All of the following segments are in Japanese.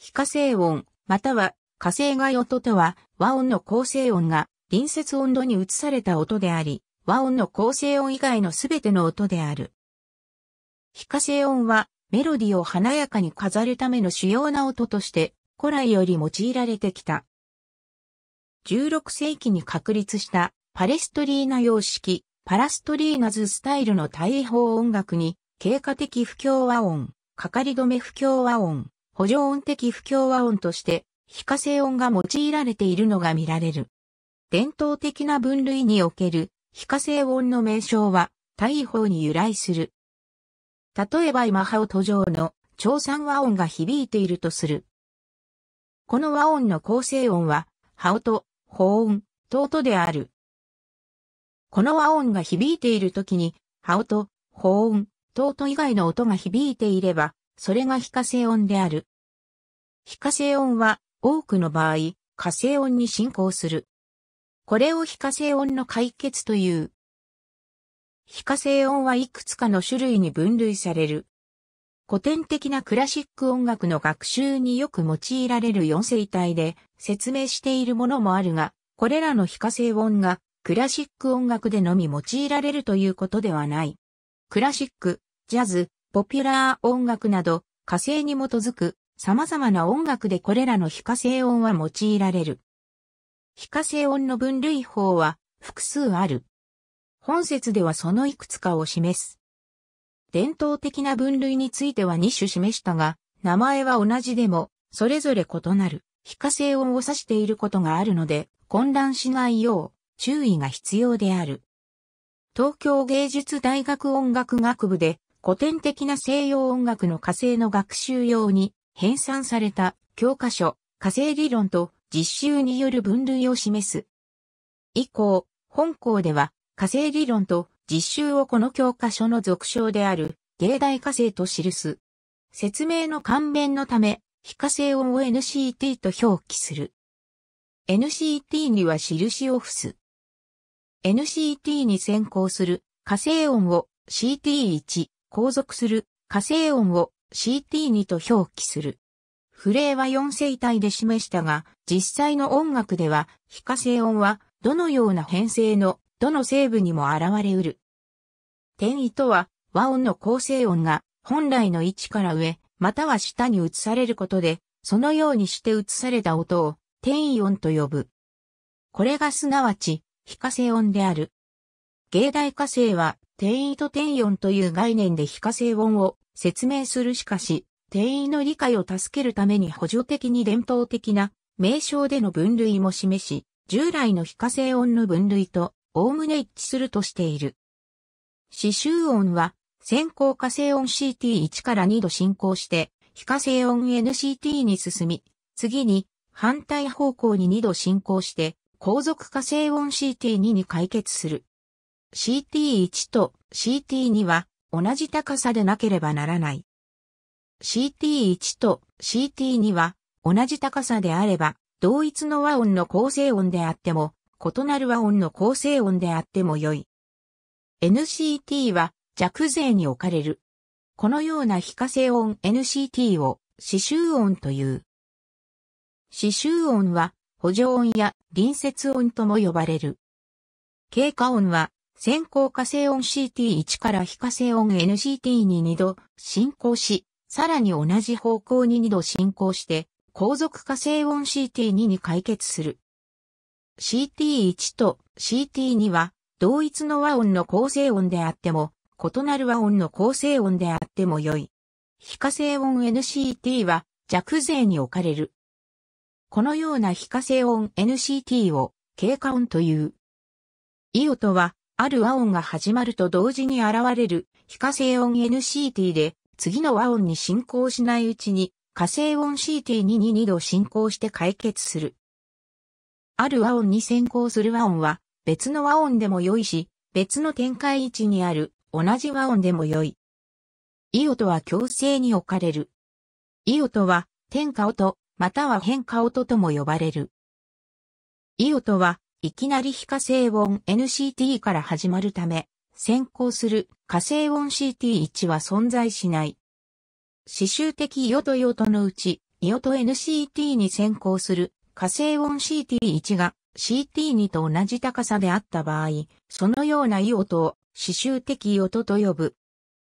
非火星音、または火星外音とは和音の構成音が隣接温度に移された音であり、和音の構成音以外のすべての音である。非火星音はメロディを華やかに飾るための主要な音として古来より用いられてきた。16世紀に確立したパレストリーナ様式、パラストリーナズスタイルの大砲音楽に、経過的不協和音、かかり止め不協和音、補助音的不協和音として、非化成音が用いられているのが見られる。伝統的な分類における非化成音の名称は、大法に由来する。例えば今ハオ途上の長三和音が響いているとする。この和音の構成音は、ハオと、ホ音、トートである。この和音が響いているときに、ハオと、ホ音、トート以外の音が響いていれば、それが非火星音である。非火星音は、多くの場合、火星音に進行する。これを非火星音の解決という。非火星音はいくつかの種類に分類される。古典的なクラシック音楽の学習によく用いられる4声体で説明しているものもあるが、これらの非火星音がクラシック音楽でのみ用いられるということではない。クラシック、ジャズ、ポピュラー音楽など、火星に基づく様々な音楽でこれらの非火星音は用いられる。非火星音の分類法は複数ある。本説ではそのいくつかを示す。伝統的な分類については2種示したが、名前は同じでも、それぞれ異なる、非火星音を指していることがあるので、混乱しないよう、注意が必要である。東京芸術大学音楽学部で、古典的な西洋音楽の火星の学習用に編纂された教科書、火星理論と実習による分類を示す。以降、本校では火星理論と実習をこの教科書の俗称である芸大火星と記す。説明の勘弁のため、非火星音を NCT と表記する。NCT には印を付す。NCT に先行する火星音を CT1、後続する火星音を CT2 と表記する。フレーは4声体で示したが、実際の音楽では、非火星音は、どのような編成の、どの成分にも現れうる。転移とは、和音の構成音が、本来の位置から上、または下に移されることで、そのようにして移された音を、転移音と呼ぶ。これがすなわち、非火星音である。芸大火星は、転移と転移音という概念で非化成音を説明するしかし、転移の理解を助けるために補助的に伝統的な名称での分類も示し、従来の非化成音の分類と概ね一致するとしている。刺繍音は先行化成音 CT1 から2度進行して、非化成音 NCT に進み、次に反対方向に2度進行して、後続化成音 CT2 に解決する。CT1 と CT2 は同じ高さでなければならない。CT1 と CT2 は同じ高さであれば、同一の和音の構成音であっても、異なる和音の構成音であっても良い。NCT は弱勢に置かれる。このような非化成音 NCT を刺繍音という。刺繍音は補助音や隣接音とも呼ばれる。経過音は先行火星音 CT1 から非火星音 NCT に2度進行し、さらに同じ方向に2度進行して、後続火星音 CT2 に解決する。CT1 と CT2 は、同一の和音の構成音であっても、異なる和音の構成音であっても良い。非火星音 NCT は弱勢に置かれる。このような非火星音 NCT を経過音という。イオとはある和音が始まると同時に現れる非火星音 NCT で、次の和音に進行しないうちに、火星音 CT に2度進行して解決する。ある和音に先行する和音は、別の和音でも良いし、別の展開位置にある同じ和音でも良い。イオとは強制に置かれる。イオとは、天下音、または変化音とも呼ばれる。イオとは、いきなり非火星音 NCT から始まるため、先行する火星音 CT1 は存在しない。刺繍的イオトイオトのうち、イオト NCT に先行する火星音 CT1 が CT2 と同じ高さであった場合、そのようなイオトを刺繍的イオとと呼ぶ。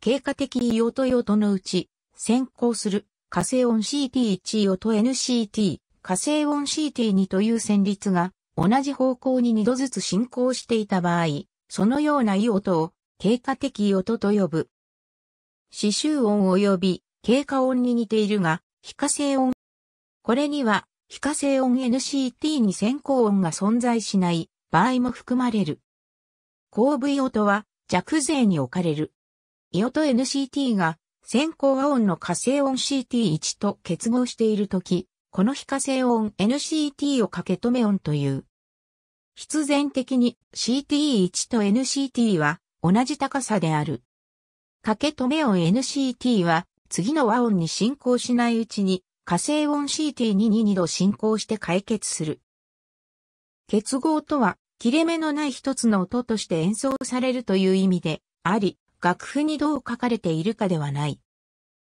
経過的イオトイオトのうち、先行する火星音 CT1 イオと NCT、火星音 CT2 という旋律が同じ方向に二度ずつ進行していた場合、そのような異音を経過的音と呼ぶ。刺繍音及び経過音に似ているが、非化性音。これには、非化性音 NCT に先行音が存在しない場合も含まれる。後部異音は弱税に置かれる。異音 NCT が先行和音の化成音 CT1 と結合しているとき、この非化性音 NCT をかけ止め音という。必然的に CTE1 と NCT は同じ高さである。かけ止め音 NCT は次の和音に進行しないうちに火星音 CT に2度進行して解決する。結合とは切れ目のない一つの音として演奏されるという意味であり、楽譜にどう書かれているかではない。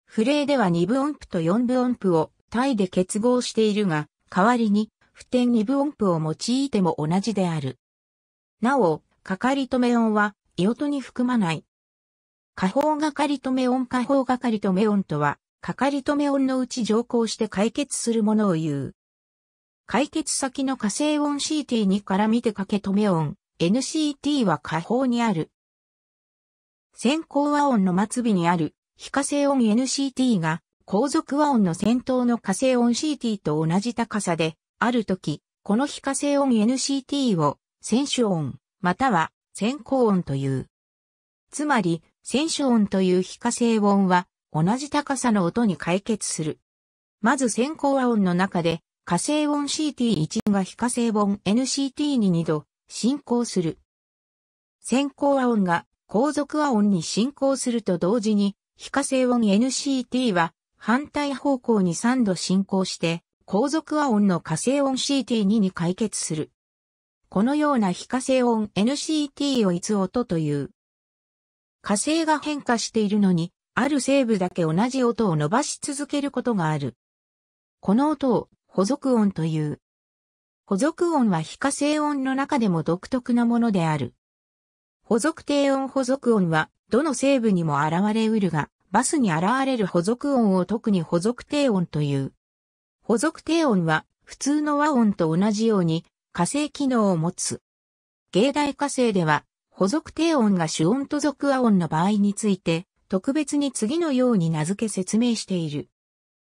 フレーでは2分音符と4分音符をタイで結合しているが、代わりに、普天二部音符を用いても同じである。なお、かかり止め音は、イオトに含まない。下方がかり止め音下方がかり止め音とは、かかり止め音のうち乗降して解決するものを言う。解決先の火星音 CT にから見てかけ止め音、NCT は下方にある。先行和音の末尾にある、非火星音 NCT が後続和音の先頭の火星音 CT と同じ高さで、ある時、この非火星音 NCT を、選手音、または、先行音という。つまり、選手音という非火星音は、同じ高さの音に解決する。まず先行和音の中で、火星音 CT1 が非火星音 NCT に2度、進行する。先行和音が後続和音に進行すると同時に、非火星音 NCT は反対方向に3度進行して、後続和音の火星音 CT2 に解決する。このような非火星音 NCT を逸音という。火星が変化しているのに、ある成分だけ同じ音を伸ばし続けることがある。この音を補足音という。補足音は非火星音の中でも独特なものである。補足低音補足音はどの成分にも現れうるが、バスに現れる補足音を特に補足低音という。補足低音は普通の和音と同じように火星機能を持つ。芸大火星では補足低音が主音と属和音の場合について特別に次のように名付け説明している。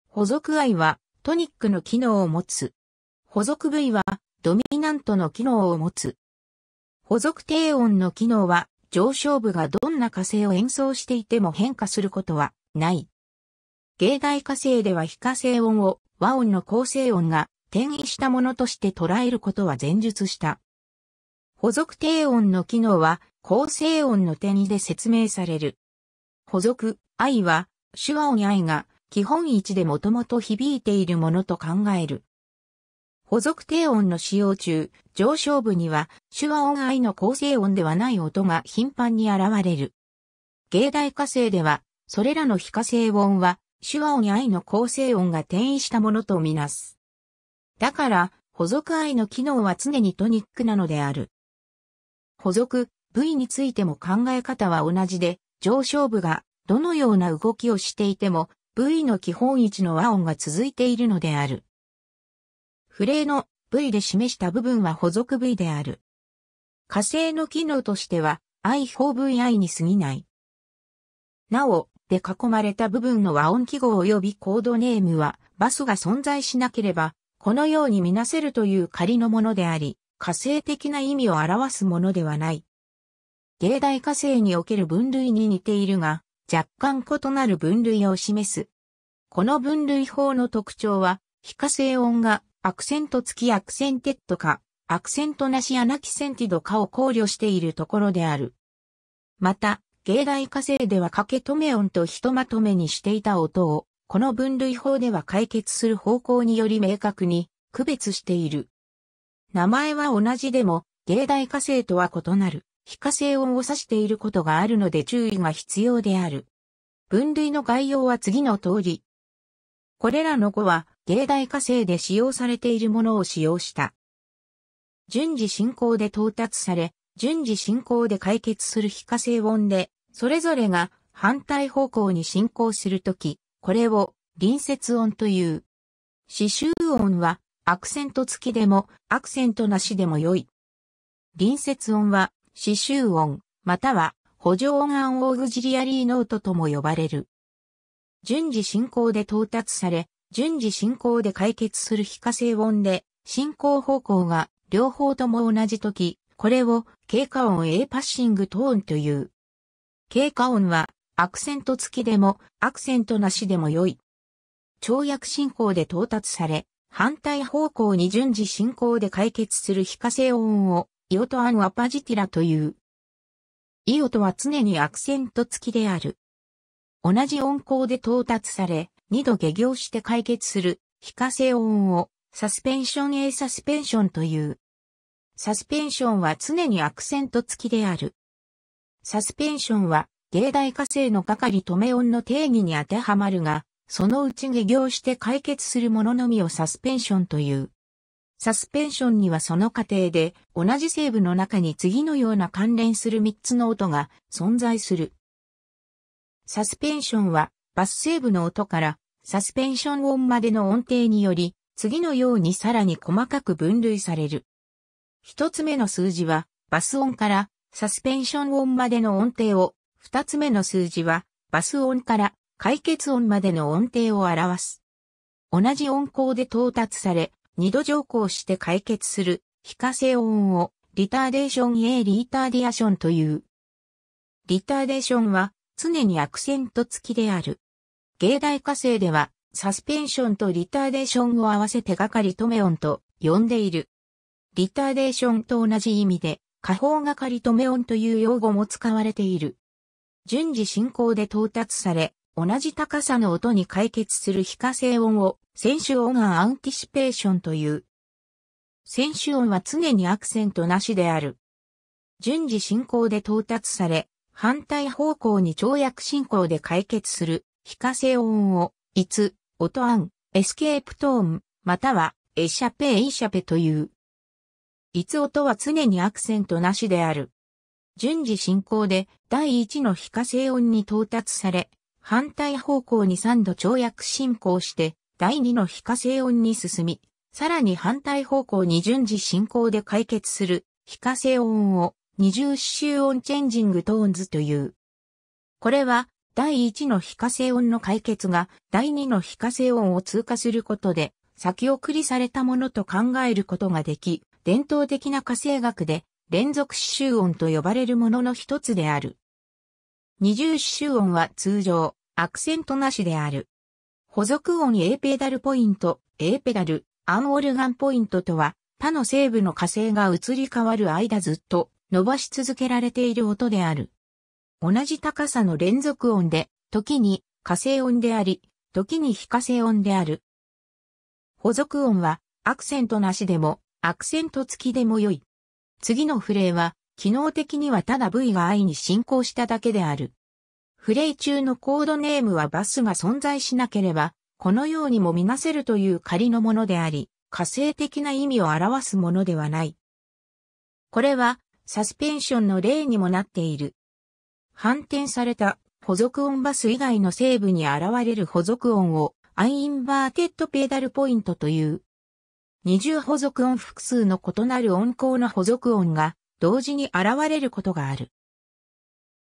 補足愛はトニックの機能を持つ。補足部位はドミナントの機能を持つ。補足低音の機能は上昇部がどんな火星を演奏していても変化することはない。芸大火星では非火星音を和音の構成音が転移したものとして捉えることは前述した。補足低音の機能は構成音の転移で説明される。補足、愛は手話音愛が基本位置でもともと響いているものと考える。補足低音の使用中、上昇部には手話音愛の構成音ではない音が頻繁に現れる。芸大化成では、それらの非化成音は手話音愛の構成音が転移したものとみなす。だから、補足愛の機能は常にトニックなのである。補足、部についても考え方は同じで、上昇部がどのような動きをしていても、部位の基本位置の和音が続いているのである。フレーの V で示した部分は補足 V である。火星の機能としては I 方 VI に過ぎない。なお、で囲まれた部分の和音記号及びコードネームはバスが存在しなければ、このようにみなせるという仮のものであり、火星的な意味を表すものではない。芸大火星における分類に似ているが、若干異なる分類を示す。この分類法の特徴は、非火星音がアクセント付きアクセンテッドか、アクセントなしアナキセンティドかを考慮しているところである。また、芸大化成ではかけ止め音とひとまとめにしていた音を、この分類法では解決する方向により明確に区別している。名前は同じでも、芸大化成とは異なる、非化成音を指していることがあるので注意が必要である。分類の概要は次の通り。これらの語は、芸大火星で使用されているものを使用した。順次進行で到達され、順次進行で解決する非火星音で、それぞれが反対方向に進行するとき、これを隣接音という。刺繍音はアクセント付きでもアクセントなしでも良い。隣接音は刺繍音、または補助音アンオーグジリアリーノートとも呼ばれる。順次進行で到達され、順次進行で解決する非化成音で、進行方向が両方とも同じとき、これを経過音 A パッシングトーンという。経過音はアクセント付きでもアクセントなしでも良い。跳躍進行で到達され、反対方向に順次進行で解決する非化成音をイオトアンアパジティラという。イオトは常にアクセント付きである。同じ音高で到達され、2度下行して解決する非化性音をサスペンション A サスペンションという。サスペンションは常にアクセント付きである。サスペンションは芸大化成の係止め音の定義に当てはまるが、そのうち下行して解決するもののみをサスペンションという。サスペンションにはその過程で同じ成分の中に次のような関連する3つの音が存在する。サスペンションはバス成分の音からサスペンション音までの音程により、次のようにさらに細かく分類される。一つ目の数字は、バス音からサスペンション音までの音程を、二つ目の数字は、バス音から解決音までの音程を表す。同じ音高で到達され、二度乗降して解決する、非化成音を、リターデーション A リーターディアションという。リターデーションは、常にアクセント付きである。芸大火星では、サスペンションとリターデーションを合わせてがかりトメオンと呼んでいる。リターデーションと同じ意味で、下方がかりトメオンという用語も使われている。順次進行で到達され、同じ高さの音に解決する非化成音を、選手音がンアンティシペーションという。選手音は常にアクセントなしである。順次進行で到達され、反対方向に跳躍進行で解決する非化成音を、いつ、音ン、エスケープトーン、または、エシャペイシャペという。いつ音は常にアクセントなしである。順次進行で第一の非化成音に到達され、反対方向に3度跳躍進行して、第二の非化成音に進み、さらに反対方向に順次進行で解決する非化成音を二重四周音チェンジングトーンズという。これは第1の非化星音の解決が第2の非化星音を通過することで先送りされたものと考えることができ、伝統的な化成学で連続刺繍音と呼ばれるものの一つである。二重刺繍音は通常、アクセントなしである。補足音 A ペダルポイント、A ペダル、アンオルガンポイントとは、他の成分の火星が移り変わる間ずっと伸ばし続けられている音である。同じ高さの連続音で、時に火星音であり、時に非火星音である。補足音は、アクセントなしでも、アクセント付きでも良い。次のフレーは、機能的にはただ V が I に進行しただけである。フレー中のコードネームはバスが存在しなければ、このようにも見なせるという仮のものであり、火星的な意味を表すものではない。これは、サスペンションの例にもなっている。反転された補足音バス以外の西部に現れる補足音をアイインバーテッドペダルポイントという。二重補足音複数の異なる音高の補足音が同時に現れることがある。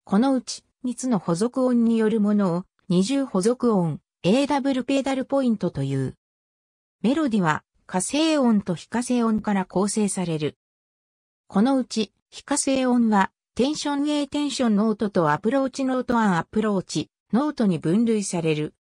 このうち三つの補足音によるものを二重補足音 AW ペダルポイントという。メロディは火星音と非火星音から構成される。このうち非火星音はテンション A テンションノートとアプローチノートアンアプローチノートに分類される。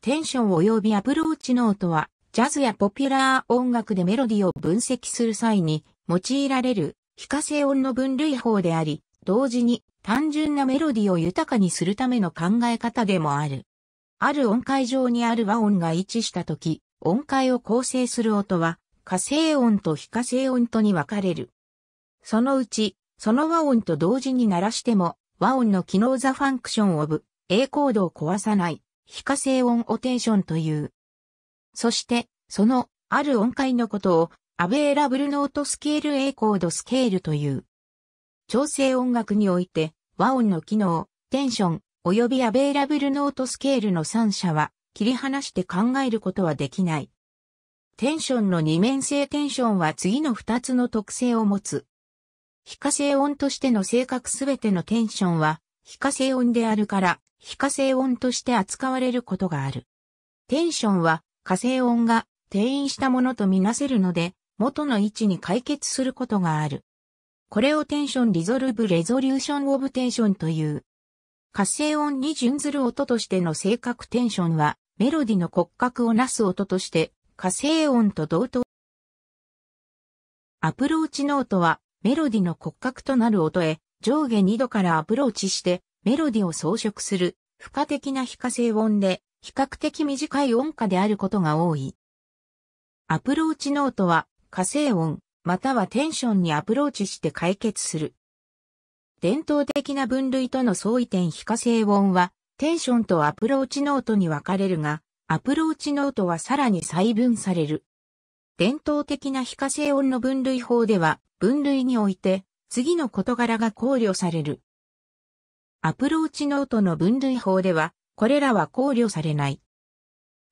テンション及びアプローチノートは、ジャズやポピュラー音楽でメロディを分析する際に用いられる非化成音の分類法であり、同時に単純なメロディを豊かにするための考え方でもある。ある音階上にある和音が一致したとき、音階を構成する音は、化成音と非化成音とに分かれる。そのうち、その和音と同時に鳴らしても、和音の機能ザファンクションオブ、A コードを壊さない、非化成音オテーションという。そして、その、ある音階のことを、アベーラブルノートスケール A コードスケールという。調整音楽において、和音の機能、テンション、及びアベーラブルノートスケールの3者は、切り離して考えることはできない。テンションの二面性テンションは次の2つの特性を持つ。非化星音としての性格すべてのテンションは、非化星音であるから、非化星音として扱われることがある。テンションは、化星音が定員したものとみなせるので、元の位置に解決することがある。これをテンションリゾルブレゾリューションオブテンションという。活性音に準ずる音としての性格テンションは、メロディの骨格をなす音として、活性音と同等。アプローチノートは、メロディの骨格となる音へ上下2度からアプローチしてメロディを装飾する付加的な非化性音で比較的短い音下であることが多い。アプローチノートは火星音またはテンションにアプローチして解決する。伝統的な分類との相違点非化性音はテンションとアプローチノートに分かれるが、アプローチノートはさらに細分される。伝統的な非化性音の分類法では、分類において、次の事柄が考慮される。アプローチノートの分類法では、これらは考慮されない。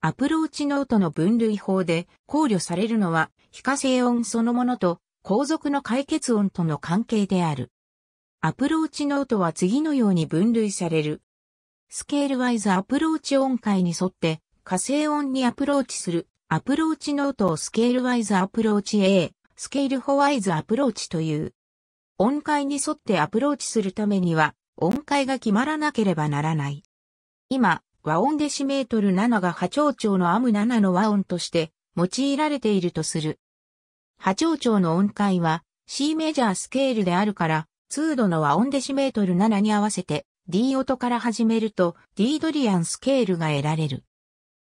アプローチノートの分類法で考慮されるのは、非化性音そのものと、後続の解決音との関係である。アプローチノートは次のように分類される。スケールワイズアプローチ音階に沿って、火星音にアプローチするアプローチノートをスケールワイズアプローチ A、スケールホワイズアプローチという。音階に沿ってアプローチするためには音階が決まらなければならない。今、和音デシメートル7が波長長のアム7の和音として用いられているとする。波長長の音階は C メジャースケールであるから、通度の和音デシメートル7に合わせて D 音から始めると D ドリアンスケールが得られる。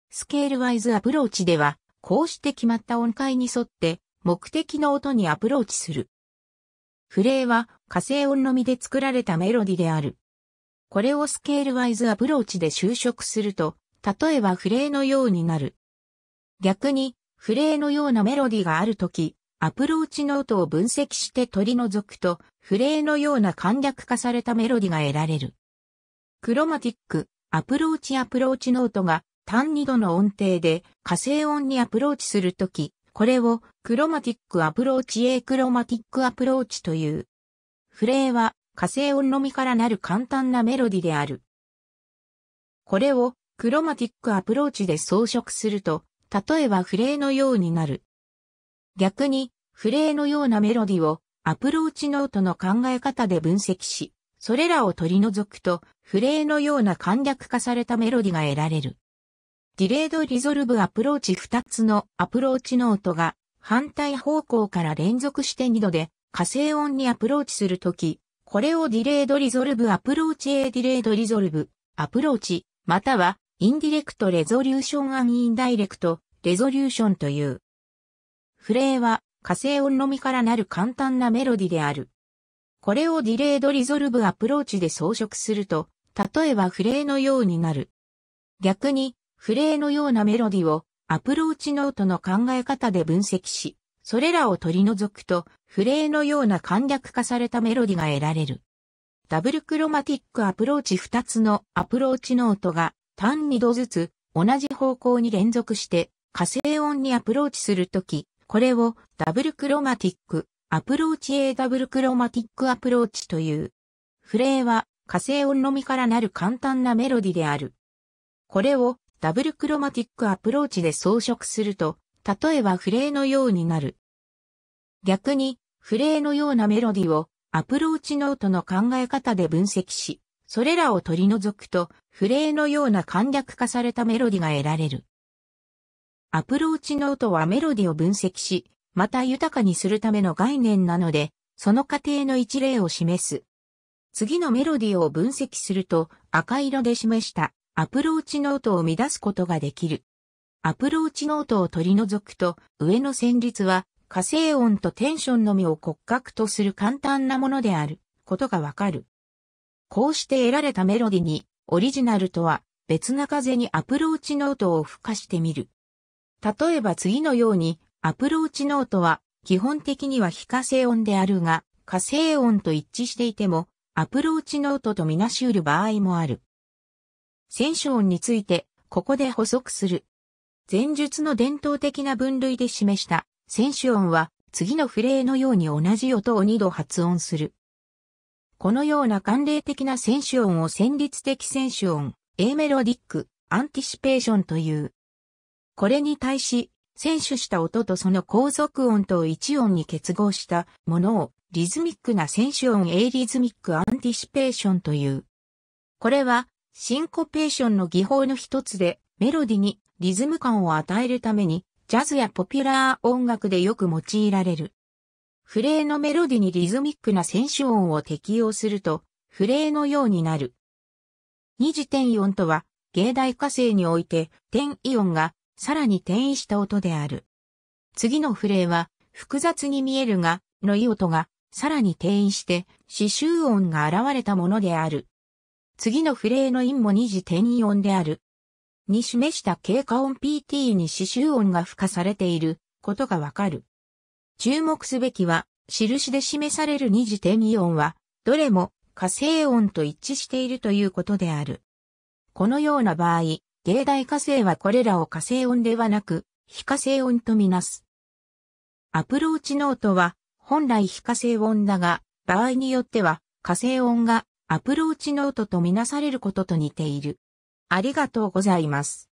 スケールワイズアプローチでは、こうして決まった音階に沿って目的の音にアプローチする。フレーは火星音のみで作られたメロディである。これをスケールワイズアプローチで修飾すると、例えばフレーのようになる。逆に、フレーのようなメロディがあるとき、アプローチの音を分析して取り除くと、フレーのような簡略化されたメロディが得られる。クロマティック、アプローチアプローチノートが単2度の音程で火星音にアプローチするとき、これをクロマティックアプローチ A クロマティックアプローチという。フレーは火星音のみからなる簡単なメロディである。これをクロマティックアプローチで装飾すると、例えばフレーのようになる。逆に、フレーのようなメロディをアプローチノートの考え方で分析し、それらを取り除くと、フレーのような簡略化されたメロディが得られる。ディレードリゾルブアプローチ2つのアプローチノートが反対方向から連続して2度で火星音にアプローチするとき、これをディレードリゾルブアプローチ A ディレードリゾルブアプローチ、またはインディレクトレゾリューションアンインダイレクトレゾリューションという。フレーは火星音のみからなる簡単なメロディである。これをディレードリゾルブアプローチで装飾すると、例えばフレーのようになる。逆に、フレーのようなメロディをアプローチノートの考え方で分析し、それらを取り除くと、フレーのような簡略化されたメロディが得られる。ダブルクロマティックアプローチ2つのアプローチノートが単2度ずつ同じ方向に連続して火星音にアプローチするとき、これをダブルクロマティックアプローチ A ダブルクロマティックアプローチという。フレーは火星音のみからなる簡単なメロディである。これをダブルクロマティックアプローチで装飾すると、例えばフレーのようになる。逆に、フレーのようなメロディをアプローチノートの考え方で分析し、それらを取り除くと、フレーのような簡略化されたメロディが得られる。アプローチノートはメロディを分析し、また豊かにするための概念なので、その過程の一例を示す。次のメロディを分析すると赤色で示したアプローチノートを乱すことができる。アプローチノートを取り除くと、上の旋律は、火星音とテンションのみを骨格とする簡単なものであることがわかる。こうして得られたメロディに、オリジナルとは別な風にアプローチノートを付加してみる。例えば次のように、アプローチノートは基本的には非火星音であるが、火星音と一致していても、アプローチノートとみなし得る場合もある。選手音について、ここで補足する。前述の伝統的な分類で示した選手音は、次のフレーのように同じ音を二度発音する。このような慣例的な選手音を旋律的選手音、A メロディック、アンティシペーションという。これに対し、選手した音とその後続音と一音に結合したものをリズミックな選手音 A リズミックアンティシペーションという。これはシンコペーションの技法の一つで、メロディにリズム感を与えるために、ジャズやポピュラー音楽でよく用いられる。フレーのメロディにリズミックな選手音を適用すると、フレーのようになる。二次転音とは、芸大化成において、転移音が、さらに転移した音である。次のフレーは、複雑に見えるが、のい音が、さらに転移して、刺繍音が現れたものである。次のフレーの因も二次転移音である。に示した経過音 PT に刺繍音が付加されていることがわかる。注目すべきは、印で示される二次転移音は、どれも火星音と一致しているということである。このような場合、芸大火星はこれらを火星音ではなく、非火星音とみなす。アプローチノートは、本来非火星音だが、場合によっては火星音がアプローチノートとみなされることと似ている。ありがとうございます。